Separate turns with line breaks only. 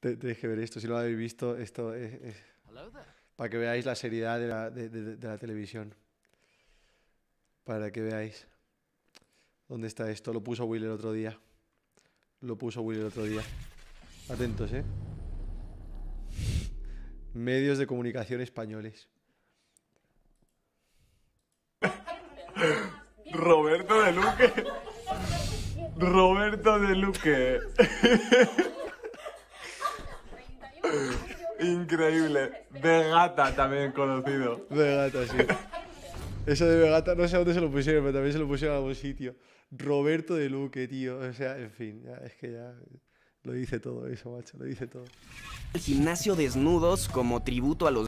Te, que ver esto, si lo habéis visto, esto es, para que veáis la seriedad de la, de la, televisión. Para que veáis. ¿Dónde está esto? Lo puso Will el otro día. Lo puso Will el otro día. Atentos, ¿eh? Medios de comunicación españoles.
Roberto de
Luque. Roberto de Luque. Increíble. Vegata también conocido.
Vegata sí. Eso de Vegata, no sé dónde se lo pusieron, pero también se lo pusieron a algún sitio. Roberto de Luque, tío. O sea, en fin, es que ya lo dice todo eso, macho, lo dice todo.
El gimnasio desnudos como tributo a los